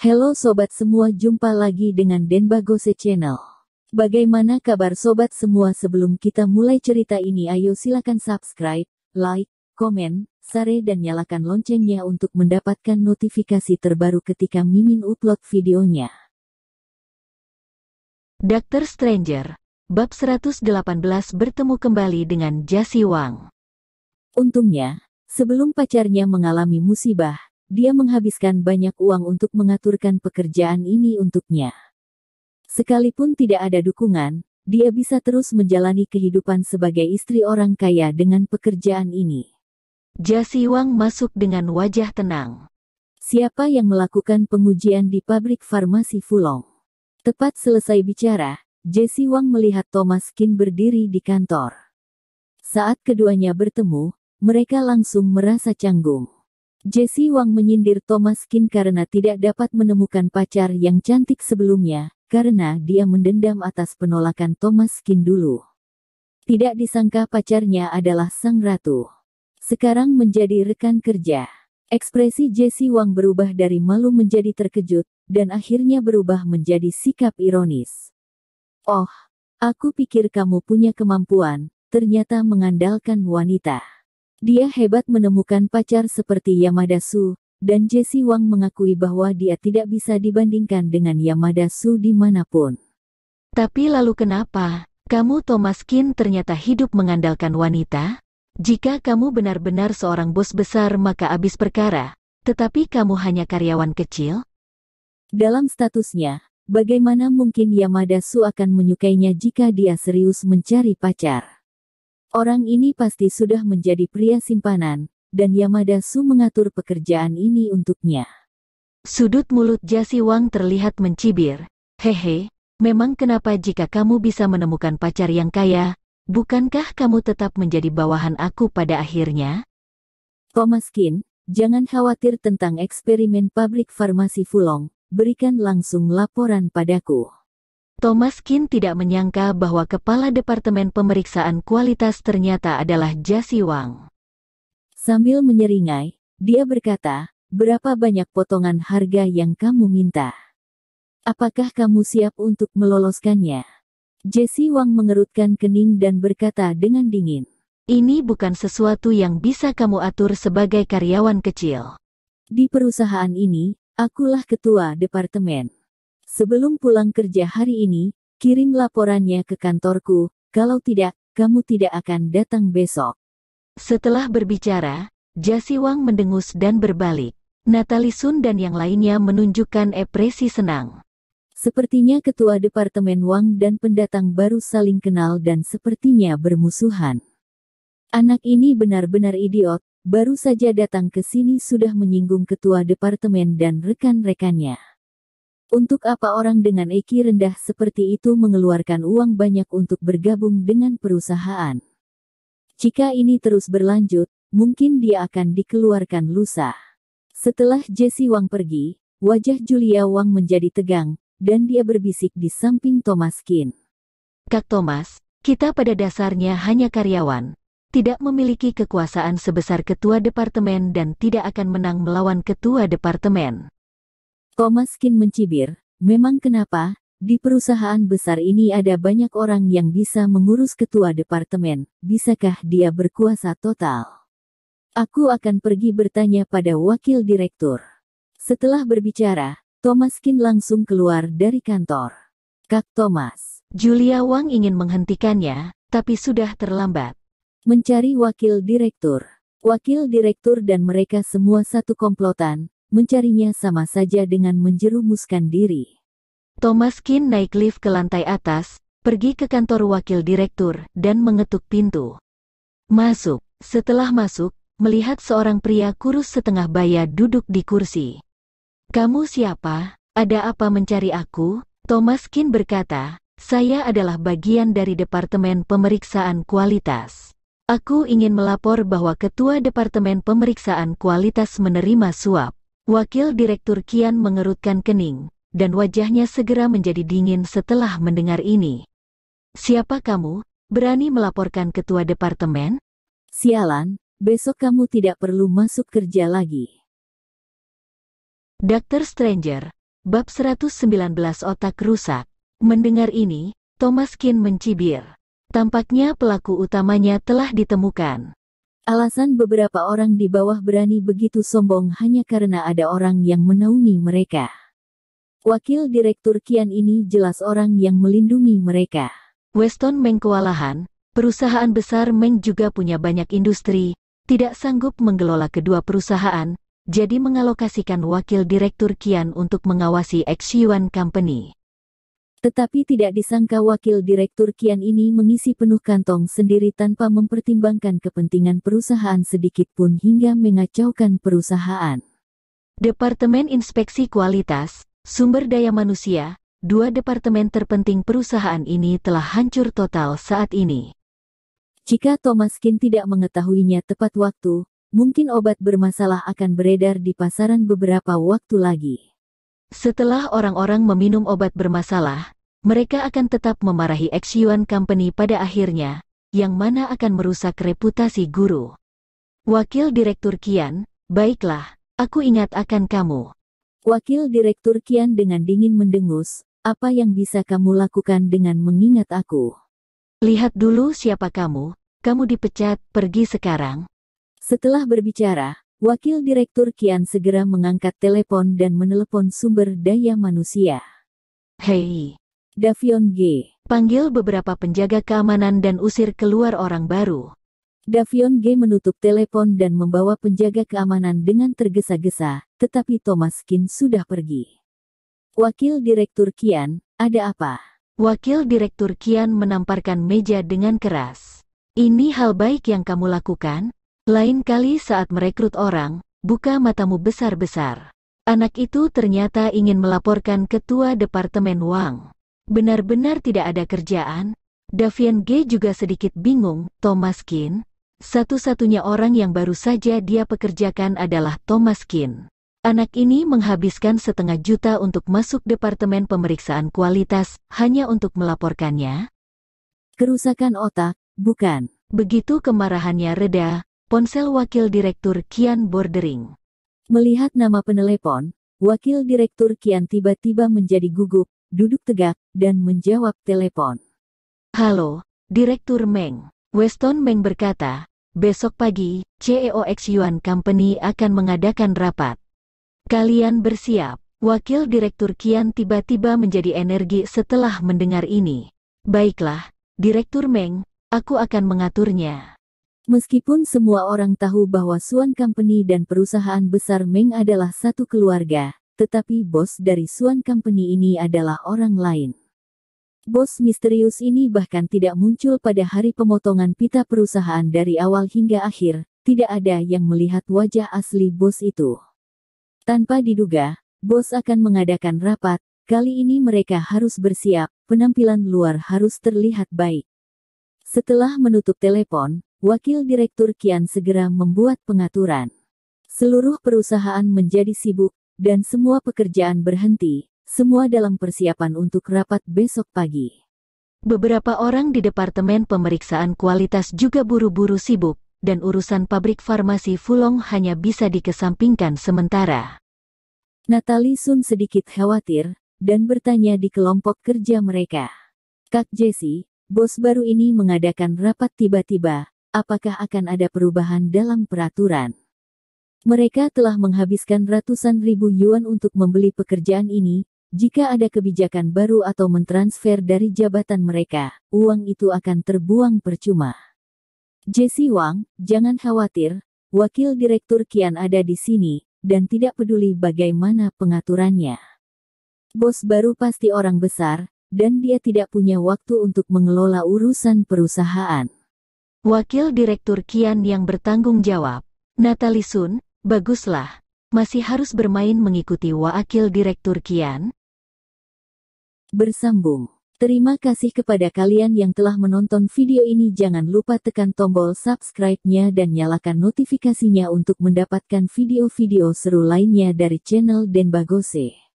Halo sobat semua, jumpa lagi dengan Denbagose Channel. Bagaimana kabar sobat semua sebelum kita mulai cerita ini ayo silakan subscribe, like, komen, share dan nyalakan loncengnya untuk mendapatkan notifikasi terbaru ketika Mimin upload videonya. Dr. Stranger, bab 118 bertemu kembali dengan Jasi Wang. Untungnya, sebelum pacarnya mengalami musibah, dia menghabiskan banyak uang untuk mengaturkan pekerjaan ini untuknya. Sekalipun tidak ada dukungan, dia bisa terus menjalani kehidupan sebagai istri orang kaya dengan pekerjaan ini. Wang masuk dengan wajah tenang. Siapa yang melakukan pengujian di pabrik farmasi Fulong? Tepat selesai bicara, Wang melihat Thomas Kin berdiri di kantor. Saat keduanya bertemu, mereka langsung merasa canggung. Jesse Wang menyindir Thomas Kin karena tidak dapat menemukan pacar yang cantik sebelumnya, karena dia mendendam atas penolakan Thomas Kin dulu. Tidak disangka pacarnya adalah sang ratu. Sekarang menjadi rekan kerja. Ekspresi Jesse Wang berubah dari malu menjadi terkejut, dan akhirnya berubah menjadi sikap ironis. Oh, aku pikir kamu punya kemampuan, ternyata mengandalkan wanita. Dia hebat menemukan pacar seperti Yamada Su, dan Jesse Wang mengakui bahwa dia tidak bisa dibandingkan dengan Yamada Su dimanapun. Tapi lalu kenapa, kamu Thomas Kin ternyata hidup mengandalkan wanita? Jika kamu benar-benar seorang bos besar maka abis perkara, tetapi kamu hanya karyawan kecil? Dalam statusnya, bagaimana mungkin Yamada Su akan menyukainya jika dia serius mencari pacar? Orang ini pasti sudah menjadi pria simpanan, dan Yamada Su mengatur pekerjaan ini untuknya. Sudut mulut Jasi Wang terlihat mencibir. Hehe, memang kenapa jika kamu bisa menemukan pacar yang kaya, bukankah kamu tetap menjadi bawahan aku pada akhirnya? Komaskin, jangan khawatir tentang eksperimen pabrik farmasi Fulong, berikan langsung laporan padaku. Thomas Kin tidak menyangka bahwa Kepala Departemen Pemeriksaan Kualitas ternyata adalah Jasi Wang. Sambil menyeringai, dia berkata, berapa banyak potongan harga yang kamu minta? Apakah kamu siap untuk meloloskannya? Jesse Wang mengerutkan kening dan berkata dengan dingin. Ini bukan sesuatu yang bisa kamu atur sebagai karyawan kecil. Di perusahaan ini, akulah ketua departemen. Sebelum pulang kerja hari ini, kirim laporannya ke kantorku, kalau tidak, kamu tidak akan datang besok. Setelah berbicara, Jasi Wang mendengus dan berbalik. Natali Sun dan yang lainnya menunjukkan ekspresi senang. Sepertinya ketua Departemen Wang dan pendatang baru saling kenal dan sepertinya bermusuhan. Anak ini benar-benar idiot, baru saja datang ke sini sudah menyinggung ketua departemen dan rekan-rekannya. Untuk apa orang dengan IQ e rendah seperti itu mengeluarkan uang banyak untuk bergabung dengan perusahaan? Jika ini terus berlanjut, mungkin dia akan dikeluarkan lusa. Setelah Jesse Wang pergi, wajah Julia Wang menjadi tegang, dan dia berbisik di samping Thomas Kin. Kak Thomas, kita pada dasarnya hanya karyawan, tidak memiliki kekuasaan sebesar ketua departemen dan tidak akan menang melawan ketua departemen. Thomas Kin mencibir, memang kenapa, di perusahaan besar ini ada banyak orang yang bisa mengurus ketua departemen, bisakah dia berkuasa total? Aku akan pergi bertanya pada wakil direktur. Setelah berbicara, Thomas Kin langsung keluar dari kantor. Kak Thomas, Julia Wang ingin menghentikannya, tapi sudah terlambat. Mencari wakil direktur. Wakil direktur dan mereka semua satu komplotan, mencarinya sama saja dengan menjerumuskan diri. Thomas Kin naik lift ke lantai atas, pergi ke kantor wakil direktur, dan mengetuk pintu. Masuk. Setelah masuk, melihat seorang pria kurus setengah baya duduk di kursi. Kamu siapa? Ada apa mencari aku? Thomas Kin berkata, saya adalah bagian dari Departemen Pemeriksaan Kualitas. Aku ingin melapor bahwa Ketua Departemen Pemeriksaan Kualitas menerima suap. Wakil Direktur Kian mengerutkan kening, dan wajahnya segera menjadi dingin setelah mendengar ini. Siapa kamu? Berani melaporkan ketua departemen? Sialan, besok kamu tidak perlu masuk kerja lagi. Dr. Stranger, bab 119 otak rusak. Mendengar ini, Thomas Kin mencibir. Tampaknya pelaku utamanya telah ditemukan. Alasan beberapa orang di bawah berani begitu sombong hanya karena ada orang yang menaungi mereka. Wakil Direktur Kian ini jelas orang yang melindungi mereka. Weston Meng kewalahan, perusahaan besar Meng juga punya banyak industri, tidak sanggup mengelola kedua perusahaan, jadi mengalokasikan Wakil Direktur Kian untuk mengawasi X Yuan Company. Tetapi tidak disangka wakil direktur Kian ini mengisi penuh kantong sendiri tanpa mempertimbangkan kepentingan perusahaan sedikit pun hingga mengacaukan perusahaan. Departemen Inspeksi Kualitas, Sumber Daya Manusia, dua departemen terpenting perusahaan ini telah hancur total saat ini. Jika Thomas Kin tidak mengetahuinya tepat waktu, mungkin obat bermasalah akan beredar di pasaran beberapa waktu lagi. Setelah orang-orang meminum obat bermasalah, mereka akan tetap memarahi Yuan Company pada akhirnya, yang mana akan merusak reputasi guru. Wakil Direktur Kian, baiklah, aku ingat akan kamu. Wakil Direktur Kian dengan dingin mendengus, apa yang bisa kamu lakukan dengan mengingat aku? Lihat dulu siapa kamu, kamu dipecat, pergi sekarang. Setelah berbicara, Wakil Direktur Kian segera mengangkat telepon dan menelepon sumber daya manusia. Hei, Davion G. Panggil beberapa penjaga keamanan dan usir keluar orang baru. Davion G menutup telepon dan membawa penjaga keamanan dengan tergesa-gesa, tetapi Thomas Kin sudah pergi. Wakil Direktur Kian, ada apa? Wakil Direktur Kian menamparkan meja dengan keras. Ini hal baik yang kamu lakukan? Lain kali saat merekrut orang, buka matamu besar-besar. Anak itu ternyata ingin melaporkan ketua Departemen Wang. Benar-benar tidak ada kerjaan? Davian G juga sedikit bingung, Thomas Kin. Satu-satunya orang yang baru saja dia pekerjakan adalah Thomas Kin. Anak ini menghabiskan setengah juta untuk masuk Departemen Pemeriksaan Kualitas, hanya untuk melaporkannya. Kerusakan otak, bukan. Begitu kemarahannya reda, ponsel Wakil Direktur Kian Bordering. Melihat nama penelepon, Wakil Direktur Kian tiba-tiba menjadi gugup, duduk tegak, dan menjawab telepon. Halo, Direktur Meng. Weston Meng berkata, besok pagi, CEO X Yuan Company akan mengadakan rapat. Kalian bersiap. Wakil Direktur Kian tiba-tiba menjadi energi setelah mendengar ini. Baiklah, Direktur Meng, aku akan mengaturnya. Meskipun semua orang tahu bahwa Swan Company dan perusahaan besar Meng adalah satu keluarga, tetapi bos dari Swan Company ini adalah orang lain. Bos misterius ini bahkan tidak muncul pada hari pemotongan pita perusahaan dari awal hingga akhir, tidak ada yang melihat wajah asli bos itu. Tanpa diduga, bos akan mengadakan rapat, kali ini mereka harus bersiap, penampilan luar harus terlihat baik. Setelah menutup telepon, Wakil Direktur Kian segera membuat pengaturan. Seluruh perusahaan menjadi sibuk, dan semua pekerjaan berhenti, semua dalam persiapan untuk rapat besok pagi. Beberapa orang di Departemen Pemeriksaan Kualitas juga buru-buru sibuk, dan urusan pabrik farmasi Fulong hanya bisa dikesampingkan sementara. Natali Sun sedikit khawatir, dan bertanya di kelompok kerja mereka. Kak Jesse, bos baru ini mengadakan rapat tiba-tiba, apakah akan ada perubahan dalam peraturan. Mereka telah menghabiskan ratusan ribu yuan untuk membeli pekerjaan ini, jika ada kebijakan baru atau mentransfer dari jabatan mereka, uang itu akan terbuang percuma. Jesse Wang, jangan khawatir, Wakil Direktur Kian ada di sini, dan tidak peduli bagaimana pengaturannya. Bos baru pasti orang besar, dan dia tidak punya waktu untuk mengelola urusan perusahaan. Wakil Direktur Kian yang bertanggung jawab, Natali Sun, baguslah, masih harus bermain mengikuti Wakil Direktur Kian. Bersambung. Terima kasih kepada kalian yang telah menonton video ini. Jangan lupa tekan tombol subscribe-nya dan nyalakan notifikasinya untuk mendapatkan video-video seru lainnya dari channel Denbagose.